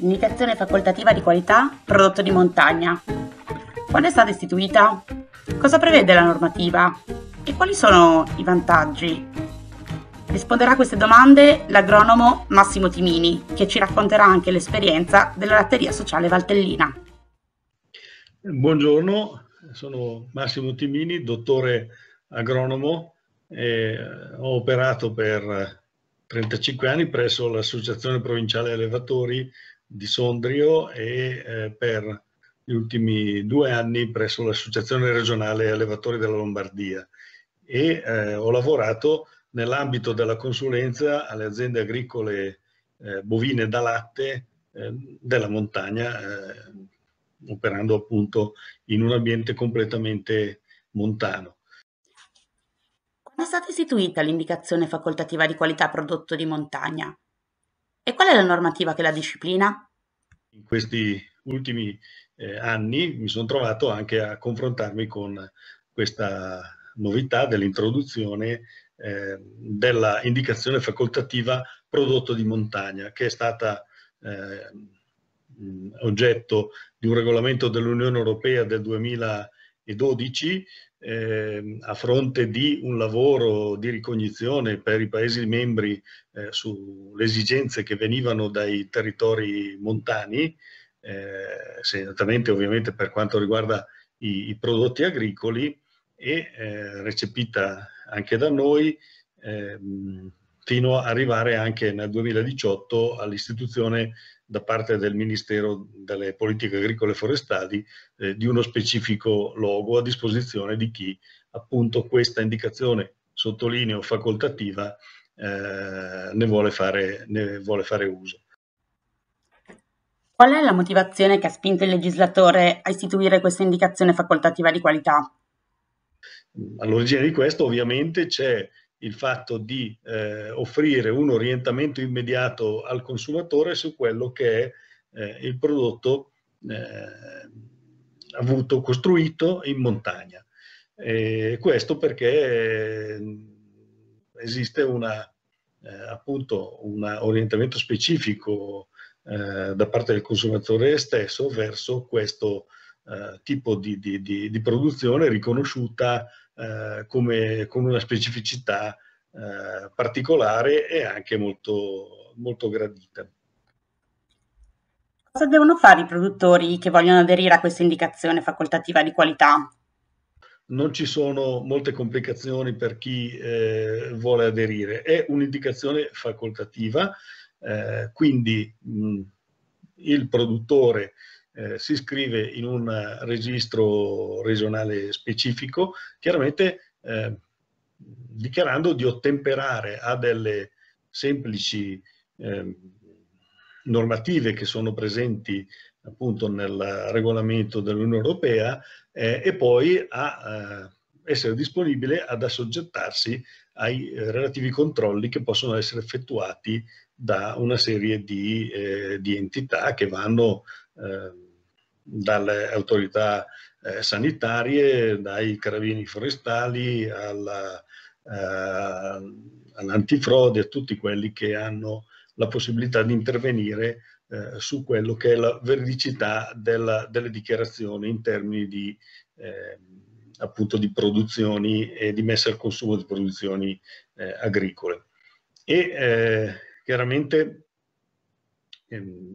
Imitazione facoltativa di qualità, prodotto di montagna. Quando è stata istituita? Cosa prevede la normativa? E quali sono i vantaggi? Risponderà a queste domande l'agronomo Massimo Timini, che ci racconterà anche l'esperienza della latteria sociale Valtellina. Buongiorno, sono Massimo Timini, dottore agronomo, ho operato per 35 anni presso l'Associazione Provinciale Allevatori di Sondrio e eh, per gli ultimi due anni presso l'Associazione regionale Allevatori della Lombardia e eh, ho lavorato nell'ambito della consulenza alle aziende agricole eh, bovine da latte eh, della montagna, eh, operando appunto in un ambiente completamente montano. Quando è stata istituita l'indicazione facoltativa di qualità prodotto di montagna? E qual è la normativa che la disciplina? In questi ultimi eh, anni mi sono trovato anche a confrontarmi con questa novità dell'introduzione eh, della indicazione facoltativa prodotto di montagna che è stata eh, oggetto di un regolamento dell'Unione Europea del 2012 eh, a fronte di un lavoro di ricognizione per i Paesi membri eh, sulle esigenze che venivano dai territori montani, eh, segnatamente ovviamente per quanto riguarda i, i prodotti agricoli, e eh, recepita anche da noi ehm, fino ad arrivare anche nel 2018 all'istituzione da parte del Ministero delle Politiche Agricole e Forestali eh, di uno specifico logo a disposizione di chi appunto questa indicazione, sottolineo, facoltativa eh, ne, vuole fare, ne vuole fare uso. Qual è la motivazione che ha spinto il legislatore a istituire questa indicazione facoltativa di qualità? All'origine di questo ovviamente c'è il fatto di eh, offrire un orientamento immediato al consumatore su quello che è eh, il prodotto eh, avuto, costruito in montagna. E questo perché eh, esiste una, eh, appunto un orientamento specifico eh, da parte del consumatore stesso verso questo tipo di, di, di, di produzione riconosciuta eh, come, con una specificità eh, particolare e anche molto, molto gradita. Cosa devono fare i produttori che vogliono aderire a questa indicazione facoltativa di qualità? non ci sono molte complicazioni per chi eh, vuole aderire. È un'indicazione facoltativa, eh, quindi mh, mm, il produttore eh, si iscrive in un registro regionale specifico, chiaramente eh, dichiarando di ottemperare a delle semplici eh, normative che sono presenti appunto nel regolamento dell'Unione Europea eh, e poi a eh, essere disponibile ad assoggettarsi ai relativi controlli che possono essere effettuati da una serie di, eh, di entità che vanno eh, dalle autorità eh, sanitarie, dai carabini forestali alla, eh, all'antifrode, a tutti quelli che hanno la possibilità di intervenire eh, su quello che è la veridicità della, delle dichiarazioni in termini di, eh, appunto di produzioni e di messa al consumo di produzioni eh, agricole. E eh, chiaramente Ehm,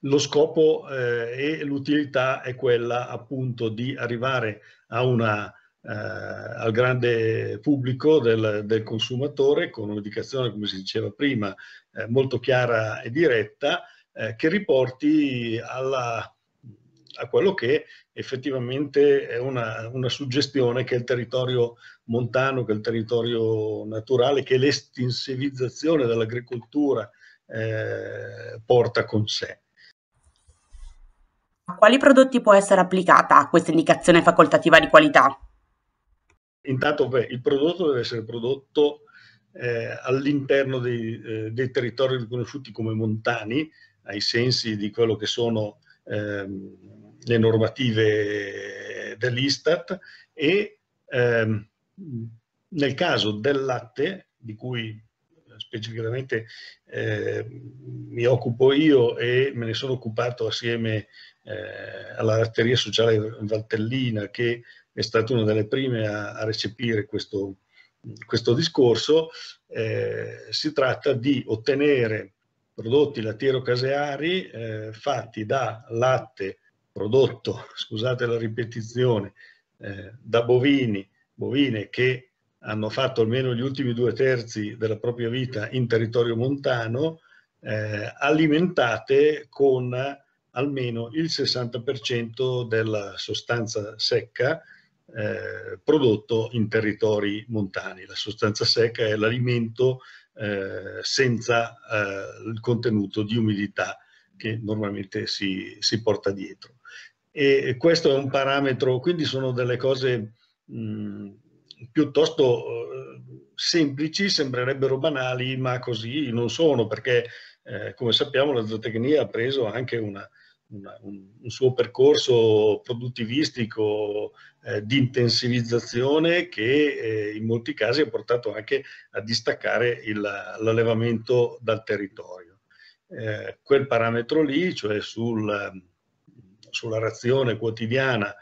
lo scopo eh, e l'utilità è quella appunto di arrivare una, eh, al grande pubblico del, del consumatore con un'indicazione, come si diceva prima, eh, molto chiara e diretta eh, che riporti alla, a quello che effettivamente è una, una, suggestione che il territorio montano, che il territorio naturale, che l'estensivizzazione dell'agricoltura eh, porta con sé. A quali prodotti può essere applicata questa indicazione facoltativa di qualità? Intanto beh, il prodotto deve essere prodotto eh, all'interno dei, eh, dei, territori riconosciuti come montani, ai sensi di quello che sono ehm, le normative dell'Istat e ehm, nel caso del latte, di cui specificamente eh, mi occupo io e me ne sono occupato assieme eh, alla Ratteria Sociale Valtellina che è stata una delle prime a, a recepire questo, questo discorso, eh, si tratta di ottenere prodotti lattiero-caseari eh, fatti da latte prodotto, scusate la ripetizione, eh, da bovini, bovine che hanno fatto almeno gli ultimi due terzi della propria vita in territorio montano, eh, alimentate con almeno il 60% della sostanza secca eh, prodotto in territori montani. La sostanza secca è l'alimento eh, senza eh, il contenuto di umidità che normalmente si, si, porta dietro. E questo è un parametro, quindi sono delle cose mh, piuttosto eh, semplici, sembrerebbero banali, ma così non sono, perché eh, come sappiamo la zootecnia ha preso anche una, una, un, un, suo percorso produttivistico eh, di intensivizzazione che eh, in molti casi ha portato anche a distaccare l'allevamento dal territorio. Eh, quel parametro lì, cioè sul, sulla razione quotidiana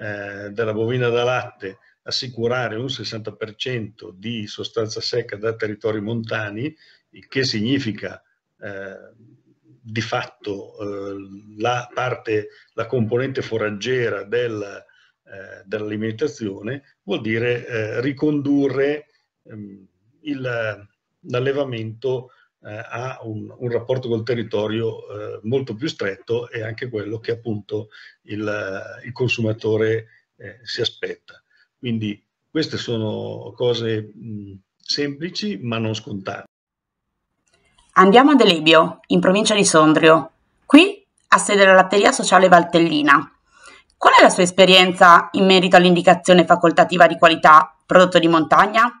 della bovina da latte assicurare un 60% di sostanza secca da territori montani, che significa eh, di fatto eh, la parte, la componente foraggera del, eh, dell'alimentazione, vuol dire eh, ricondurre ehm, l'allevamento eh, a un, un, rapporto col territorio eh, molto più stretto e anche quello che appunto il, il consumatore si aspetta. Quindi queste sono cose mh, semplici ma non scontate. Andiamo ad Elebio, in provincia di Sondrio. Qui ha sede la Latteria Sociale Valtellina. Qual è la sua esperienza in merito all'indicazione facoltativa di qualità prodotto di montagna?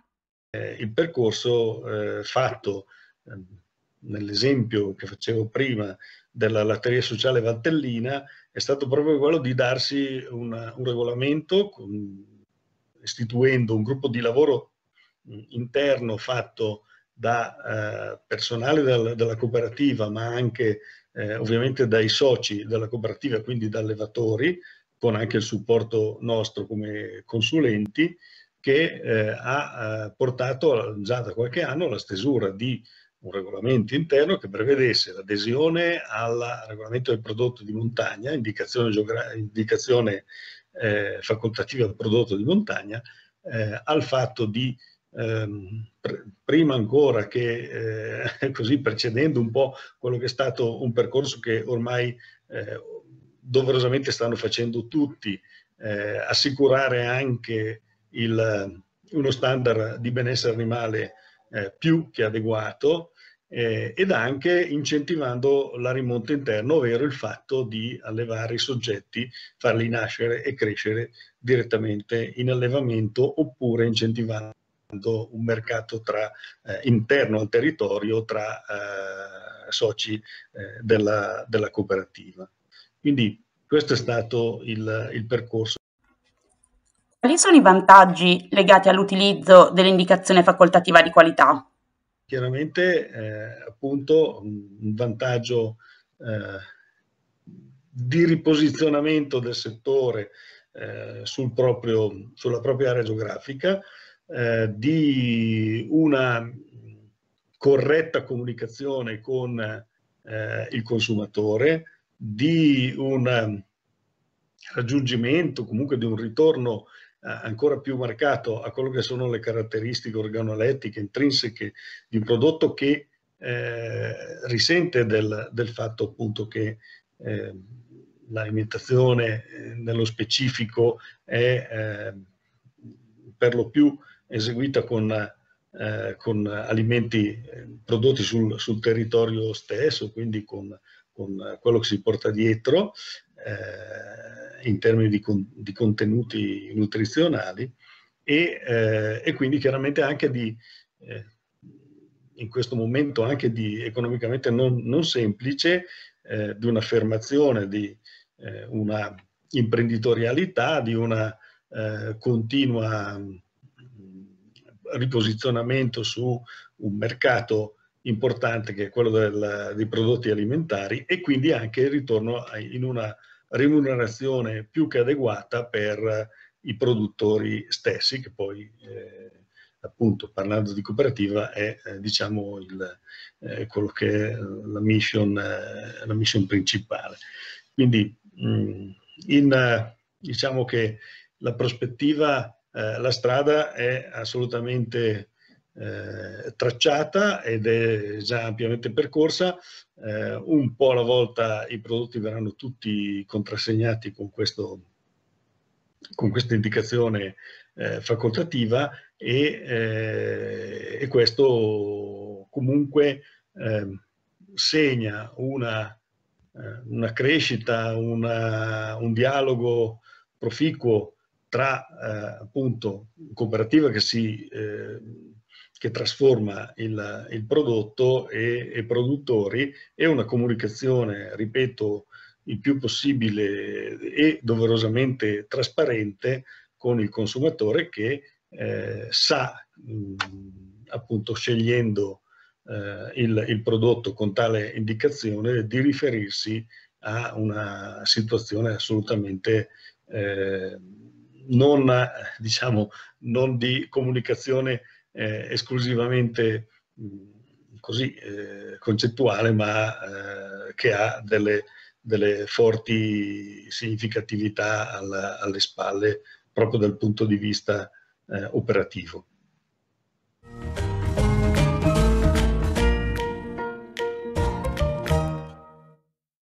Eh, il percorso eh, fatto eh, nell'esempio che facevo prima della latteria sociale Valtellina è stato proprio quello di darsi una, un regolamento con, istituendo un gruppo di lavoro interno fatto da eh, personale del, della cooperativa, ma anche eh, ovviamente dai soci della cooperativa, quindi da allevatori, con anche il supporto nostro come consulenti, che eh, ha eh, portato già da qualche anno alla stesura di un regolamento interno che prevedesse l'adesione al regolamento del prodotto di montagna, indicazione, indicazione eh, facoltativa del prodotto di montagna eh, al fatto di, ehm, pr prima ancora che eh, così precedendo un po' quello che è stato un percorso che ormai eh, doverosamente stanno facendo tutti, eh, assicurare anche il, uno standard di benessere animale eh, più che adeguato, eh, ed anche incentivando la rimonta interna, ovvero il fatto di allevare i soggetti, farli nascere e crescere direttamente in allevamento oppure incentivando un mercato tra, eh, interno al territorio tra eh, soci eh, della, della, cooperativa. Quindi questo è stato il, il percorso. Quali sono i vantaggi legati all'utilizzo dell'indicazione facoltativa di qualità? chiaramente eh, appunto un vantaggio eh, di riposizionamento del settore eh, sul proprio, sulla propria area geografica, eh, di una corretta comunicazione con eh, il consumatore, di un eh, raggiungimento comunque di un ritorno ancora più marcato a quello che sono le caratteristiche organolettiche intrinseche di un prodotto che eh, risente del, del, fatto appunto che eh, l'alimentazione eh, nello specifico è eh, per lo più eseguita con, eh, con alimenti prodotti sul, sul, territorio stesso, quindi con, con, quello che si porta dietro in termini di, con, di contenuti nutrizionali e, eh, e, quindi chiaramente anche di, eh, in questo momento anche di economicamente non, non semplice, eh, di un'affermazione di eh, una imprenditorialità, di una eh, continuo mm, riposizionamento su un mercato importante che è quello del, dei prodotti alimentari e quindi anche il ritorno in una remunerazione più che adeguata per i produttori stessi, che poi eh, appunto parlando di cooperativa è eh, diciamo il, eh, quello che è la mission, eh, la mission principale. Quindi mh, mm, in, diciamo che la prospettiva, eh, la strada è assolutamente eh, tracciata ed è già ampiamente percorsa, eh, un po' alla volta i prodotti verranno tutti contrassegnati con, questo, con questa indicazione eh, facoltativa e, eh, e, questo comunque ehm, segna una, eh, una crescita, una, un dialogo proficuo tra eh, appunto cooperativa che si che trasforma il, il prodotto e, i produttori e una comunicazione, ripeto, il più possibile e doverosamente trasparente con il consumatore che eh, sa, mh, appunto scegliendo eh, il, il prodotto con tale indicazione, di riferirsi a una situazione assolutamente eh, non, diciamo, non di comunicazione eh, esclusivamente così eh, concettuale, ma eh, che ha delle, delle forti significatività alla, alle spalle proprio dal punto di vista eh, operativo.